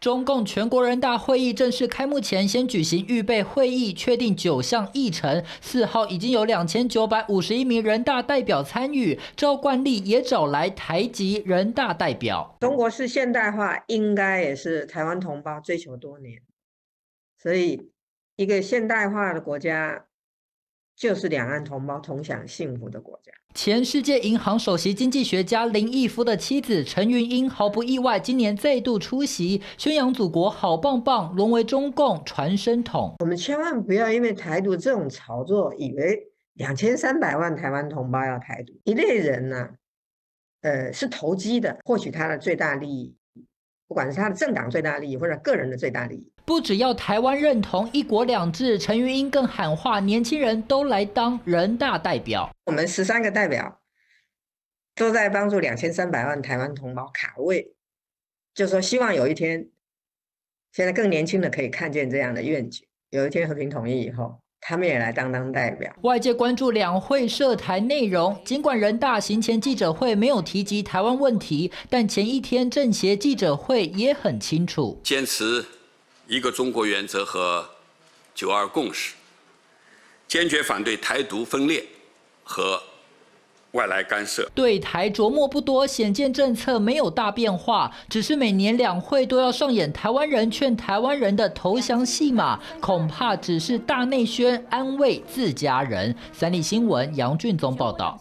中共全国人大会议正式开幕前，先举行预备会议，确定九项议程。四号已经有两千九百五十一名人大代表参与，照惯例也找来台籍人大代表。中国式现代化应该也是台湾同胞追求多年，所以一个现代化的国家。就是两岸同胞同享幸福的国家。前世界银行首席经济学家林毅夫的妻子陈云英毫不意外，今年再度出席，宣扬祖国好棒棒，沦为中共传声筒。我们千万不要因为台独这种炒作，以为两千三百万台湾同胞要台独。一类人呢，呃，是投机的，获取他的最大利益，不管是他的政党最大利益，或者个人的最大利益。不只要台湾认同“一国两制”，陈云英更喊话年轻人都来当人大代表。我们十三个代表都在帮助两千三百万台湾同胞卡位，就说希望有一天，现在更年轻的可以看见这样的愿景。有一天和平统一以后，他们也来当当代表。外界关注两会涉台内容，尽管人大行前记者会没有提及台湾问题，但前一天政协记者会也很清楚，坚持。一个中国原则和九二共识，坚决反对台独分裂和外来干涉。对台琢磨不多，显见政策没有大变化，只是每年两会都要上演台湾人劝台湾人的投降戏码，恐怕只是大内宣安慰自家人。三立新闻杨俊宗报道。